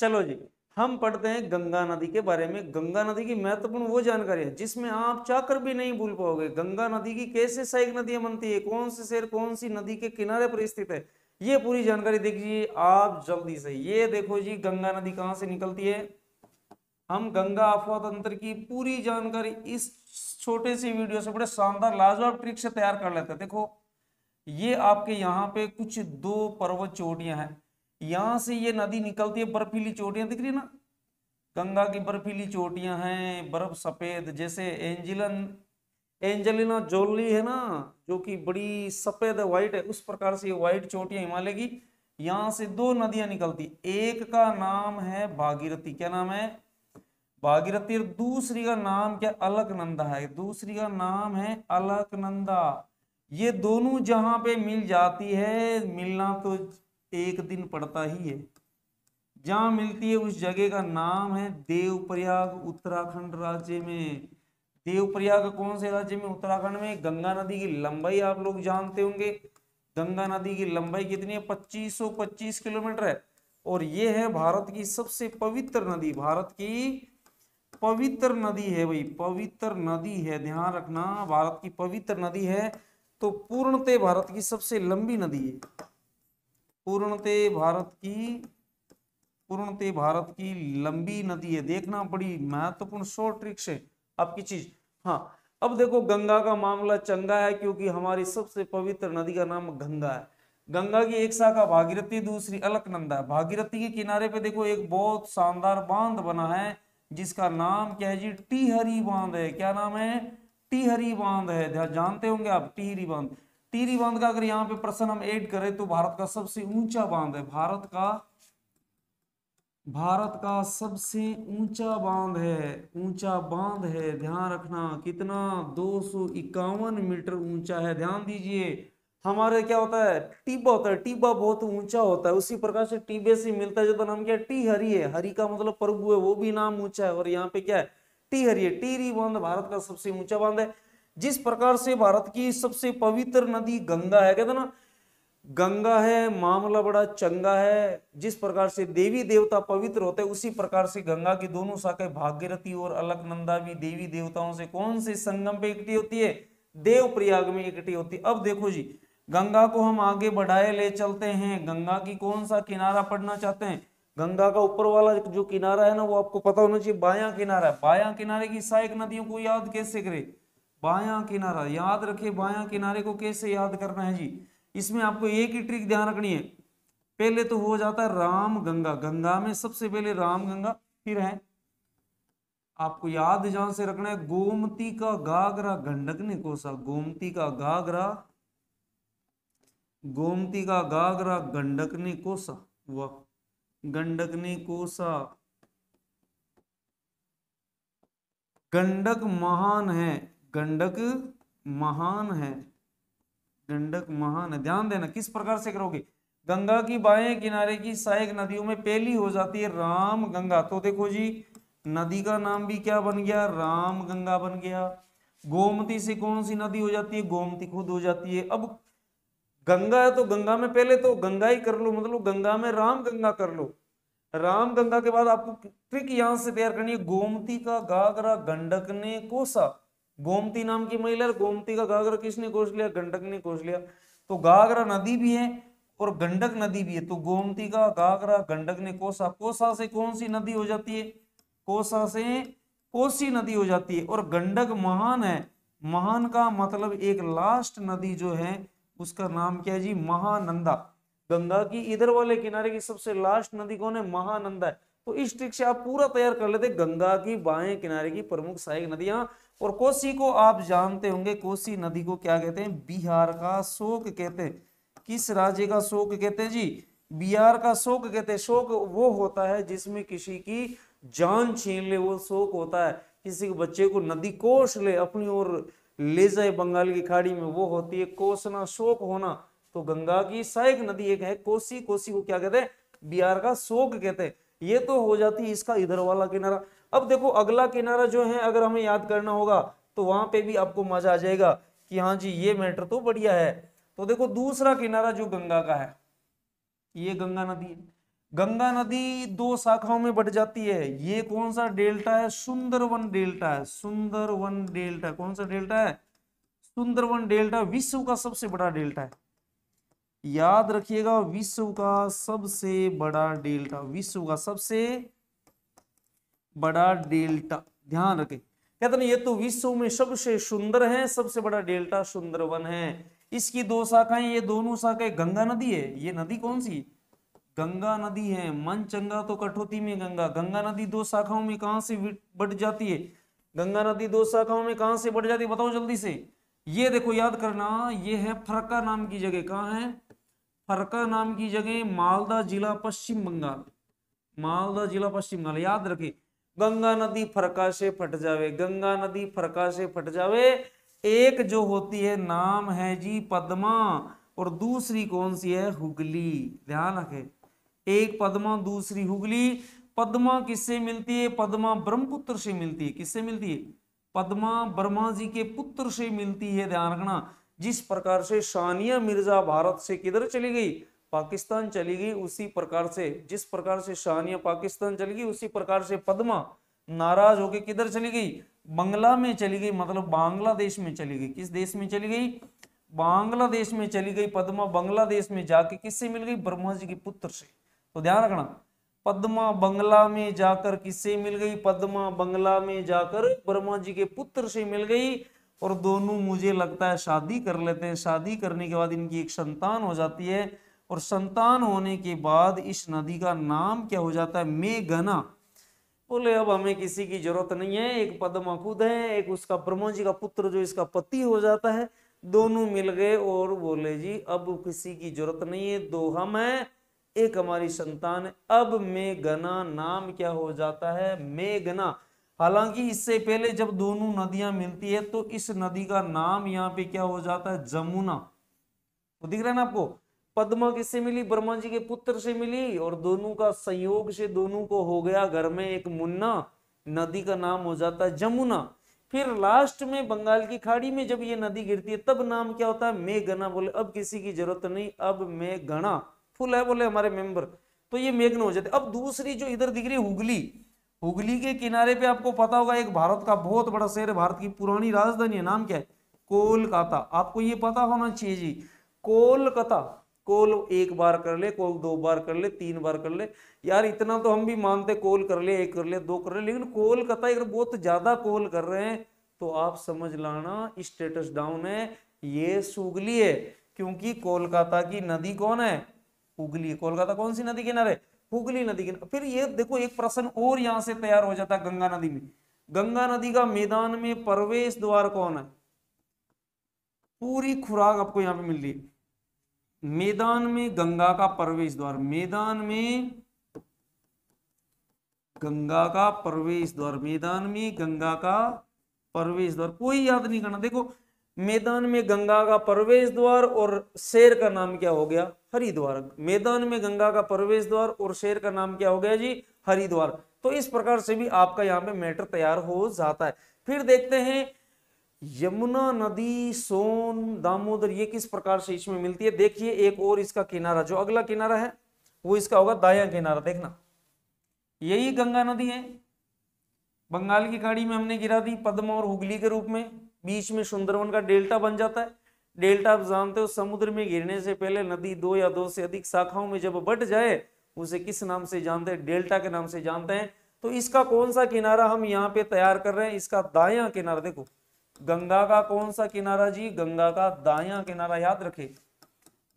चलो जी हम पढ़ते हैं गंगा नदी के बारे में गंगा नदी की महत्वपूर्ण वो जानकारी है जिसमें आप चाहकर भी नहीं भूल पाओगे गंगा नदी की कैसे सहायक नदियां बनती है कौन से शहर कौन सी नदी के किनारे पर स्थित है ये पूरी जानकारी देखिए आप जल्दी से ये देखो जी गंगा नदी कहाँ से निकलती है हम गंगा अफवाह तंत्र की पूरी जानकारी इस छोटे से वीडियो से बड़े शानदार लाजवाब ट्रिक से तैयार कर लेते हैं देखो ये आपके यहाँ पे कुछ दो पर्वत चोटियां हैं यहां से ये नदी निकलती है बर्फीली चोटियां दिख रही है ना गंगा की बर्फीली चोटियां हैं बर्फ सफेद जैसे एंजिलन एंजलिना जोली है ना जो कि बड़ी सफेद है व्हाइट है उस प्रकार से ये व्हाइट चोटियां हिमालय की यहाँ से दो नदियां निकलती एक का नाम है भागीरथी क्या नाम है भागीरथी और दूसरी का नाम क्या अलकनंदा है दूसरी का नाम है अलकनंदा ये दोनों जहां पे मिल जाती है मिलना तो एक दिन पड़ता ही है जहाँ मिलती है उस जगह का नाम है देवप्रयाग उत्तराखंड राज्य में देवप्रयाग कौन से राज्य में उत्तराखंड में गंगा नदी की लंबाई आप लोग जानते होंगे गंगा नदी की लंबाई कितनी है पच्चीस सौ पच्चीस किलोमीटर है और ये है भारत की सबसे पवित्र नदी भारत की पवित्र नदी है भाई पवित्र नदी है ध्यान रखना भारत की पवित्र नदी है तो पूर्णतः भारत की सबसे लंबी नदी है पूर्णते भारत की पूर्णते भारत की लंबी नदी है देखना बड़ी महत्वपूर्ण तो ट्रिक्स है आपकी चीज हाँ अब देखो गंगा का मामला चंगा है क्योंकि हमारी सबसे पवित्र नदी का नाम गंगा है गंगा की एक शाखा भागीरथी दूसरी अलकनंदा है भागीरथी के किनारे पे देखो एक बहुत शानदार बांध बना है जिसका नाम क्या है जी टीहरी बांध है क्या नाम है टीहरी बांध है जानते होंगे आप टीहरी बांध टीरी बांध का अगर यहाँ पे प्रश्न हम ऐड करें तो भारत का सबसे ऊंचा बांध है भारत का भारत का सबसे ऊंचा बांध है ऊंचा बांध है ध्यान रखना कितना दो मीटर ऊंचा है ध्यान दीजिए हमारे क्या होता है टीबा होता है टीबा बहुत ऊंचा होता है उसी प्रकार से टीबे से मिलता है जो नाम क्या टी हरी है हरी का मतलब प्रभु है वो भी नाम ऊंचा है और यहाँ पे क्या है टी हरी है टीरी बांध भारत का सबसे ऊंचा बांध है जिस प्रकार से भारत की सबसे पवित्र नदी गंगा है कहते ना गंगा है मामला बड़ा चंगा है जिस प्रकार से देवी देवता पवित्र होते उसी प्रकार से गंगा की दोनों शाखे भाग्यरथी और अलकनंदा भी देवी देवताओं से कौन से संगम पे इकट्ठी होती है देव प्रयाग में इकट्ठी होती है अब देखो जी गंगा को हम आगे बढ़ाए ले चलते हैं गंगा की कौन सा किनारा पढ़ना चाहते हैं गंगा का ऊपर वाला जो किनारा है ना वो आपको पता होना चाहिए बाया किनारा है बाया किनारे की सहायक नदियों को याद कैसे करे बाया किनारा याद रखे बाया किनारे को कैसे याद करना है जी इसमें आपको एक ही ट्रिक ध्यान रखनी है पहले तो हो जाता है राम गंगा गंगा में सबसे पहले राम गंगा फिर है आपको याद जहां से रखना है गोमती का गागरा गंडक ने कोसा गोमती का गागरा गोमती का गागरा गंडक ने कोसा वह गंडक ने कोसा गंडक महान है गंडक महान है गंडक महान है ध्यान देना किस प्रकार से करोगे गंगा की बाएं किनारे की सहायक नदियों में पहली हो जाती है राम गंगा तो देखो जी नदी का नाम भी क्या बन गया राम गंगा बन गया गोमती से कौन सी नदी हो जाती है गोमती खुद हो जाती है अब गंगा है तो गंगा में पहले तो गंगा ही कर लो मतलब गंगा में राम गंगा कर लो राम गंगा के बाद आपको ट्रिक यहां से तैयार करनी है गोमती का गागरा गंडक ने कोसा गोमती नाम की महिला है गोमती का घाघरा किसने कोस लिया गंडक ने कोस लिया तो घाघरा नदी भी है और गंडक नदी भी है तो गोमती का घाघरा गंडक ने कोसा कोसा से कौन सी नदी हो जाती है कोसा से कोसी नदी हो जाती है और गंडक महान है महान का मतलब एक लास्ट नदी जो है उसका नाम क्या है जी महानंदा गंगा की इधर वाले किनारे की सबसे लास्ट नदी कौन है महानंदा है तो इस ट्रिक से आप पूरा तैयार कर लेते गंगा की बाएं किनारे की प्रमुख सहायक नदियां और कोसी को आप जानते होंगे कोसी नदी को क्या कहते हैं बिहार का शोक कहते हैं किस राज्य का शोक कहते हैं जी बिहार का शोक कहते हैं शोक वो होता है जिसमें किसी की जान छीन ले वो शोक होता है किसी के बच्चे को नदी कोस ले अपनी ओर ले जाए बंगाल की खाड़ी में वो होती है कोसना शोक होना तो गंगा की सहायक नदी एक है कोसी कोसी को क्या कहते हैं बिहार का शोक कहते हैं ये तो हो जाती है इसका इधर वाला किनारा अब देखो अगला किनारा जो है अगर हमें याद करना होगा तो वहां पे भी आपको मजा आ जाएगा कि हाँ जी ये मैटर तो बढ़िया है तो देखो दूसरा किनारा जो गंगा का है ये गंगा नदी है गंगा नदी दो शाखाओं में बढ़ जाती है ये कौन सा डेल्टा है सुंदरवन डेल्टा है सुंदरवन डेल्टा कौन सा डेल्टा है सुंदरवन डेल्टा विश्व का सबसे बड़ा डेल्टा है याद रखिएगा विश्व का सबसे बड़ा डेल्टा विश्व का सबसे बड़ा डेल्टा ध्यान रखें कहते ना ये तो विश्व में सबसे सुंदर है सबसे बड़ा डेल्टा सुंदरवन है इसकी दो शाखाएं ये दोनों शाखाएं गंगा नदी है ये नदी कौन सी गंगा नदी है मन चंगा तो कठोती में गंगा गंगा नदी दो शाखाओं में कहा से बढ़ जाती है गंगा नदी दो शाखाओं में कहा से बढ़ जाती है बताओ जल्दी से ये देखो याद करना ये है फरका नाम की जगह कहाँ है फरका नाम की जगह मालदा जिला पश्चिम बंगाल मालदा जिला पश्चिम बंगाल याद रखे गंगा नदी फरका से फट जावे गंगा नदी फरका से फट जावे एक जो होती है नाम है जी पद्मा और दूसरी कौन सी है हुगली ध्यान रखे एक पद्मा दूसरी हुगली पद्मा किससे मिलती है पद्मा ब्रह्मपुत्र से मिलती है किससे मिलती है पद्मा ब्रह्मा जी के पुत्र से मिलती है ध्यान रखना जिस प्रकार से सानिया मिर्जा भारत से किधर चली गई पाकिस्तान चली गई उसी प्रकार से जिस प्रकार से शाहानिया पाकिस्तान चली गई उसी प्रकार से पदमा नाराज होके किधर चली गई बंगला में चली गई मतलब बांग्लादेश में चली गई किस देश में चली गई बांग्लादेश में चली गई पद्मा बांग्लादेश में जाके किससे मिल गई ब्रह्मा जी के पुत्र से तो ध्यान रखना पद्मा बंगला में जाकर किससे मिल गई पद्मा बंगला में जाकर ब्रह्मा जी के पुत्र से मिल गई और दोनों मुझे लगता है शादी कर लेते हैं शादी करने के बाद इनकी एक संतान हो जाती है और संतान होने के बाद इस नदी का नाम क्या हो जाता है मेघना बोले अब हमें किसी की जरूरत नहीं है एक पद्म खुद है एक उसका ब्रह्मा जी का पुत्र जो इसका पति हो जाता है दोनों मिल गए और बोले जी अब किसी की जरूरत नहीं है दो हम हैं एक हमारी संतान है अब मेघना नाम क्या हो जाता है मेघना हालांकि इससे पहले जब दोनों नदियां मिलती है तो इस नदी का नाम यहाँ पे क्या हो जाता है जमुना तो दिख रहा है ना आपको पद्म किससे मिली ब्रह्मा जी के पुत्र से मिली और दोनों का संयोग से दोनों को हो गया घर में एक मुन्ना नदी का नाम हो जाता है जमुना फिर लास्ट में बंगाल की खाड़ी में जब ये नदी गिरती है तब नाम क्या होता है मेघना बोले अब किसी की जरूरत नहीं अब मेघना फुल है बोले हमारे मेंबर तो ये मेघना हो जाते अब दूसरी जो इधर दिख रही है हुगली हुगली के किनारे पे आपको पता होगा एक भारत का बहुत बड़ा शहर भारत की पुरानी राजधानी है नाम क्या है कोलकाता आपको ये पता होना चाहिए जी कोलकाता कॉल एक बार कर ले कॉल दो बार कर ले तीन बार कर ले यार इतना तो हम भी मानते कॉल कर ले एक कर ले दो कर ले लेकिन कॉल कता है अगर बहुत ज़्यादा कॉल कर रहे हैं तो आप समझ लाना स्टेटस डाउन है ये सुगली है क्योंकि कोलकाता की नदी कौन है हुगली कोलकाता कौन सी नदी किनारे हुगली नदी किनारे फिर ये देखो एक प्रश्न और यहाँ से तैयार हो जाता है गंगा नदी में गंगा नदी का मैदान में प्रवेश द्वार कौन है पूरी खुराक आपको यहाँ पे मिल रही है मैदान में गंगा का प्रवेश द्वार मैदान में गंगा का प्रवेश द्वार मैदान में गंगा का प्रवेश द्वार कोई याद नहीं करना देखो मैदान में गंगा का प्रवेश द्वार और शेर का नाम क्या हो गया हरिद्वार मैदान में गंगा का प्रवेश द्वार और शेर का नाम क्या हो गया जी हरिद्वार तो इस प्रकार से भी आपका यहाँ पे मैटर तैयार हो जाता है फिर देखते हैं यमुना नदी सोन दामोदर ये किस प्रकार से इसमें मिलती है देखिए एक और इसका किनारा जो अगला किनारा है वो इसका होगा दाया किनारा देखना यही गंगा नदी है बंगाल की खाड़ी में हमने गिरा दी पद्म और हुगली के रूप में बीच में सुंदरवन का डेल्टा बन जाता है डेल्टा आप जानते हो समुद्र में गिरने से पहले नदी दो या दो से अधिक शाखाओं में जब बट जाए उसे किस नाम से जानते हैं डेल्टा के नाम से जानते हैं तो इसका कौन सा किनारा हम यहाँ पे तैयार कर रहे हैं इसका दाया किनारा देखो गंगा का कौन सा किनारा जी गंगा का दाया किनारा याद रखे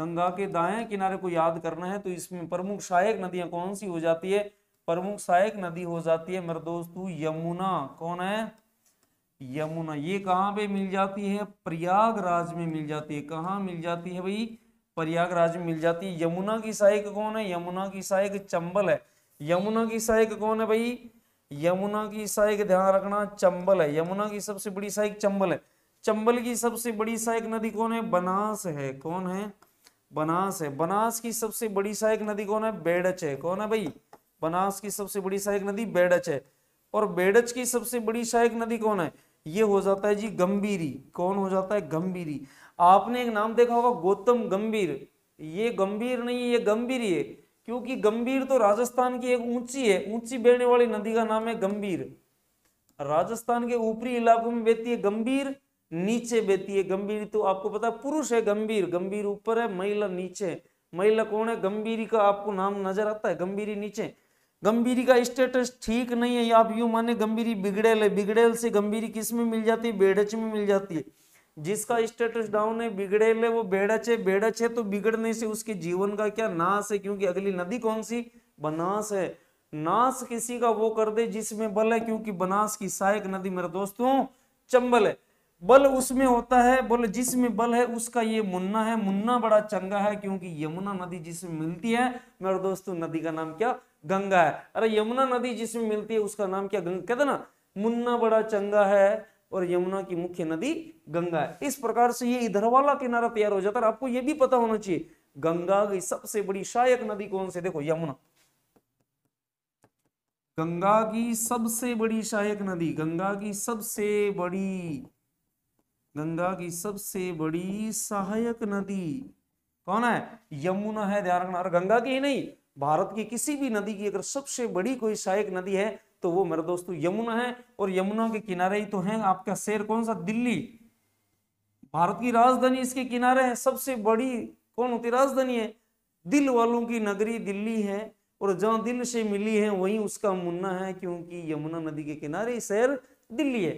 गंगा के दाया किनारे को याद करना है तो इसमें प्रमुख सहायक नदियां कौन सी हो जाती है प्रमुख सहायक नदी हो जाती है मेरे दोस्तों यमुना कौन है यमुना ये कहाँ पे मिल जाती है प्रयागराज में मिल जाती है कहाँ मिल जाती है भाई प्रयागराज में मिल जाती है यमुना की सहायक कौन है यमुना की सहायक चंबल है यमुना की सहायक कौन है भाई यमुना की सहायक ध्यान रखना चंबल है यमुना की सबसे बड़ी सहायक चंबल है चंबल की सबसे बड़ी सहायक नदी कौन है बनास है कौन है बनास है बनास की सबसे बड़ी सहायक नदी कौन है बेडच है कौन है भाई बनास की सबसे बड़ी सहायक नदी बेडच है और बेडच की सबसे बड़ी सहायक नदी कौन है ये हो जाता है जी गंभीरी कौन हो जाता है गंभीरी आपने एक नाम देखा होगा गौतम गंभीर ये गंभीर नहीं है ये गंभीर है क्योंकि गंभीर तो राजस्थान की एक ऊंची है ऊंची बहने वाली नदी का नाम है गंभीर राजस्थान के ऊपरी इलाकों में बहती है गंभीर नीचे बहती है गंभीर तो आपको पता है पुरुष है गंभीर गंभीर ऊपर है महिला नीचे महिला कौन है गंभीरी का आपको नाम नजर आता है गंभीरी नीचे गंभीरी का स्टेटस ठीक नहीं है आप यू माने गंभीरी बिगड़ेल है बिगड़ेल से गंभीरी किस में मिल जाती है बेढ़च में मिल जाती है जिसका स्टेटस डाउन है बिगड़े ले वो बेड़च है बेड़च है तो बिगड़ने से उसके जीवन का क्या नाश है क्योंकि अगली नदी कौन सी बनास है नाश किसी का वो कर दे जिसमें बल है क्योंकि बनास की सहायक नदी मेरे दोस्तों चंबल है बल उसमें होता है बल जिसमें बल है उसका ये मुन्ना है मुन्ना बड़ा चंगा है क्योंकि यमुना नदी जिसमें मिलती है मेरे दोस्तों नदी का नाम क्या गंगा है अरे यमुना नदी जिसमें मिलती है उसका नाम क्या गंगा कहते ना मुन्ना बड़ा चंगा है और यमुना की मुख्य नदी गंगा है इस प्रकार से ये इधरवाला किनारा तैयार हो जाता है आपको ये भी पता होना चाहिए गंगा की सबसे बड़ी सहायक नदी कौन सी देखो यमुना गंगा की सबसे बड़ी सहायक नदी गंगा की सबसे बड़ी गंगा की सबसे बड़ी सहायक नदी कौन है यमुना है ध्यान रखना गंगा की ही नहीं भारत की किसी भी नदी की अगर सबसे बड़ी कोई सहायक नदी है तो वो मेरे दोस्तों तो यमुना है और यमुना के किनारे ही तो है आपका शहर कौन सा दिल्ली भारत की राजधानी इसके किनारे है सबसे बड़ी कौन होती राजधानी है दिल वालों की नगरी दिल्ली है और जहां दिल से मिली है वहीं उसका मुन्ना है क्योंकि यमुना नदी के किनारे शहर दिल्ली है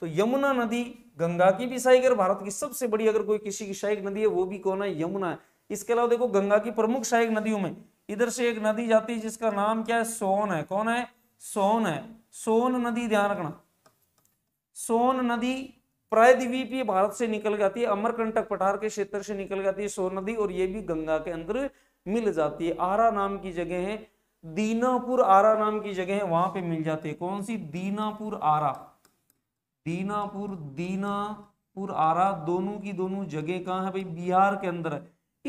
तो यमुना नदी गंगा की भी सहायक भारत की सबसे बड़ी अगर कोई किसी की सहायक नदी है वो भी कौन है यमुना है इसके अलावा देखो गंगा की प्रमुख सहायक नदियों में इधर से एक नदी जाती है जिसका नाम क्या है सोन है कौन है सोन है सोन नदी ध्यान रखना सोन नदी प्रायद्वीपीय भारत से निकल जाती है अमरकंटक पठार के क्षेत्र से निकल जाती है सोन नदी और ये भी गंगा के अंदर मिल जाती है आरा नाम की जगह है दीनापुर आरा नाम की जगह है वहां पे मिल जाती है कौन सी दीनापुर आरा दीनापुर दीनापुर आरा दोनों की दोनों जगह कहाँ है भाई बिहार के अंदर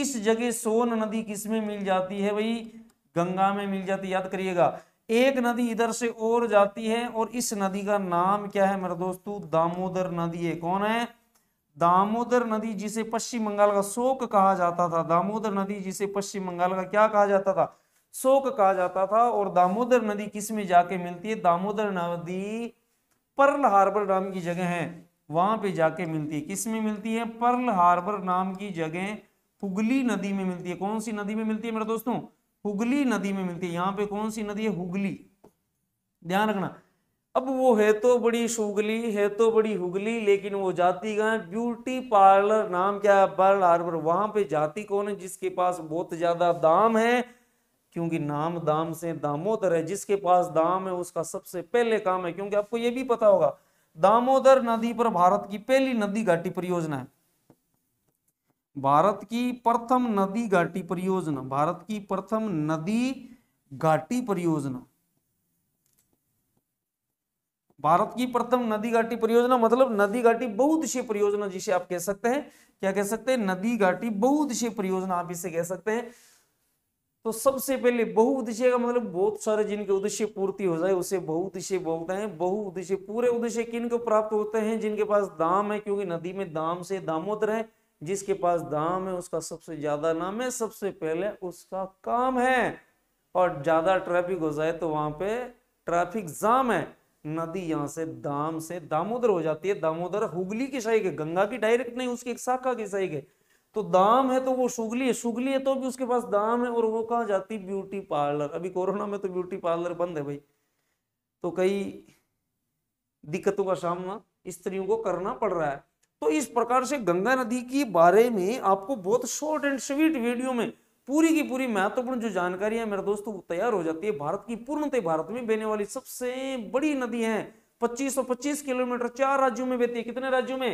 इस जगह सोन नदी किसमें मिल जाती है भाई गंगा में मिल जाती याद करिएगा एक नदी इधर से और जाती है और इस नदी का नाम क्या है मेरे दोस्तों दामोदर नदी है कौन है दामोदर नदी जिसे पश्चिम बंगाल का शोक कहा जाता था दामोदर नदी जिसे पश्चिम बंगाल का क्या कहा जाता था शोक कहा जाता था और दामोदर नदी किस में जाके मिलती है दामोदर नदी पर्ल हार्बर नाम की जगह है वहां पे जाके मिलती है किस में मिलती है पर्ल हार्बर नाम की जगह पुगली नदी में मिलती है कौन सी नदी में मिलती है मेरे दोस्तों हुगली नदी में मिलती है यहाँ पे कौन सी नदी है हुगली ध्यान रखना अब वो है तो बड़ी शुगली है तो बड़ी हुगली लेकिन वो जाती कहाँ ब्यूटी पार्लर नाम क्या है पर्ल हार्बर वहां पे जाती कौन है जिसके पास बहुत ज्यादा दाम है क्योंकि नाम दाम से दामोदर है जिसके पास दाम है उसका सबसे पहले काम है क्योंकि आपको यह भी पता होगा दामोदर नदी पर भारत की पहली नदी घाटी परियोजना है भारत की प्रथम नदी घाटी परियोजना भारत की प्रथम नदी घाटी परियोजना भारत की प्रथम नदी घाटी परियोजना मतलब नदी घाटी से परियोजना जिसे आप कह सकते हैं क्या कह सकते हैं नदी घाटी से परियोजना आप इसे कह सकते हैं तो सबसे पहले बहुउद्देशीय का मतलब बहुत सारे जिनके उद्देश्य पूर्ति हो जाए उसे बहुउद्देशीय बोलते हैं उद्देश्य पूरे उद्देश्य किन को प्राप्त होते हैं जिनके पास दाम है क्योंकि नदी में दाम से दामोदर है जिसके पास दाम है उसका सबसे ज्यादा नाम है सबसे पहले उसका काम है और ज्यादा ट्रैफिक हो जाए तो वहां पे ट्रैफिक जाम है नदी यहाँ से दाम से दामोदर हो जाती है दामोदर हुगली की शाही है गंगा की डायरेक्ट नहीं उसकी एक शाखा की शाही है तो दाम है तो वो सुगली है सुगली है तो भी उसके पास दाम है और वो कहा जाती ब्यूटी पार्लर अभी कोरोना में तो ब्यूटी पार्लर बंद है भाई तो कई दिक्कतों का सामना स्त्रियों को करना पड़ रहा है तो इस प्रकार से गंगा नदी के बारे में आपको बहुत शॉर्ट एंड स्वीट वीडियो में पूरी की पूरी महत्वपूर्ण जो जानकारी है मेरे दोस्तों वो तैयार हो जाती है भारत की पूर्णतः भारत में बहने वाली सबसे बड़ी नदी है पच्चीस किलोमीटर चार राज्यों में बहती है कितने राज्यों में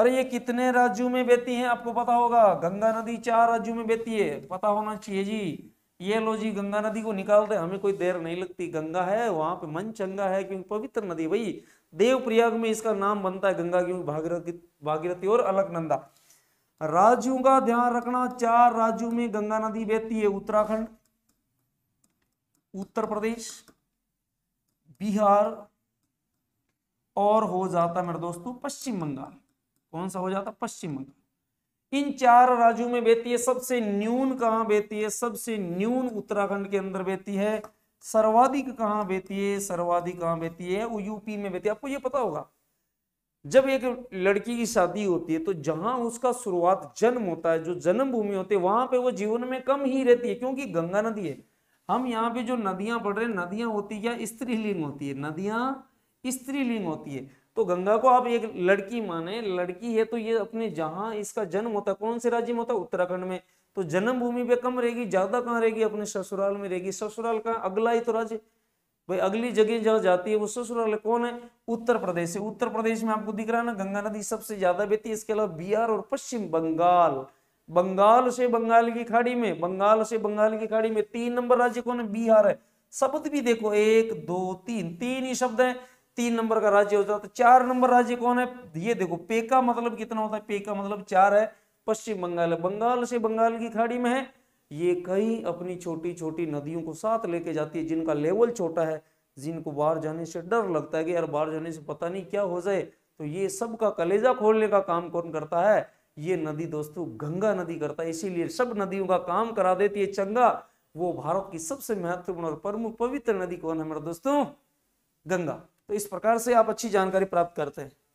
अरे ये कितने राज्यों में बहती है आपको पता होगा गंगा नदी चार राज्यों में बहती है पता होना चाहिए जी ये लो जी गंगा नदी को निकालते हमें कोई देर नहीं लगती गंगा है वहां पे मन चंगा है क्योंकि पवित्र नदी भाई देवप्रयाग में इसका नाम बनता है गंगा की भागीरथी भागीरथी और अलकनंदा राज्यों का ध्यान रखना चार राज्यों में गंगा नदी बहती है उत्तराखंड उत्तर प्रदेश बिहार और हो जाता मेरे दोस्तों पश्चिम बंगाल कौन सा हो जाता पश्चिम बंगाल इन चार राज्यों में बहती है सबसे न्यून कहां बहती है सबसे न्यून उत्तराखंड के अंदर बहती है सर्वाधिक कहाँ बहती है सर्वाधिक कहाँ बहती है वो यूपी में बहती है आपको ये पता होगा जब एक लड़की की शादी होती है तो जहां उसका शुरुआत जन्म होता है जो जन्मभूमि होती है वहां पे वो जीवन में कम ही रहती है क्योंकि गंगा नदी है हम यहाँ पे जो नदियां पढ़ रहे हैं नदियां होती क्या स्त्रीलिंग होती है नदियां स्त्रीलिंग होती है तो गंगा को आप एक लड़की माने लड़की है तो ये अपने जहां इसका जन्म होता है कौन से राज्य में होता है उत्तराखंड में तो जन्मभूमि पे कम रहेगी ज्यादा कहाँ रहेगी अपने ससुराल में रहेगी ससुराल का अगला ही तो राज्य भाई अगली जगह जहाँ जाती है वो ससुराल कौन है उत्तर प्रदेश है उत्तर प्रदेश में आपको दिख रहा है ना गंगा नदी सबसे ज्यादा बहती है इसके अलावा बिहार और पश्चिम बंगाल बंगाल से बंगाल की खाड़ी में बंगाल से बंगाल की खाड़ी में तीन नंबर राज्य कौन है बिहार है शब्द भी देखो एक दो तीन तीन ही शब्द है तीन नंबर का राज्य हो जाता है चार नंबर राज्य कौन है ये देखो पेका मतलब कितना होता है पेका मतलब चार है पश्चिम बंगाल बंगाल से बंगाल की खाड़ी में है ये कई अपनी छोटी छोटी नदियों को साथ लेके जाती है जिनका लेवल छोटा है जिनको बाहर जाने से डर लगता है कि यार बाहर जाने से पता नहीं क्या हो जाए तो ये सब का कलेजा खोलने का काम कौन करता है ये नदी दोस्तों गंगा नदी करता है इसीलिए सब नदियों का काम करा देती है चंगा वो भारत की सबसे महत्वपूर्ण और प्रमुख पवित्र नदी कौन है मेरा दोस्तों गंगा तो इस प्रकार से आप अच्छी जानकारी प्राप्त करते हैं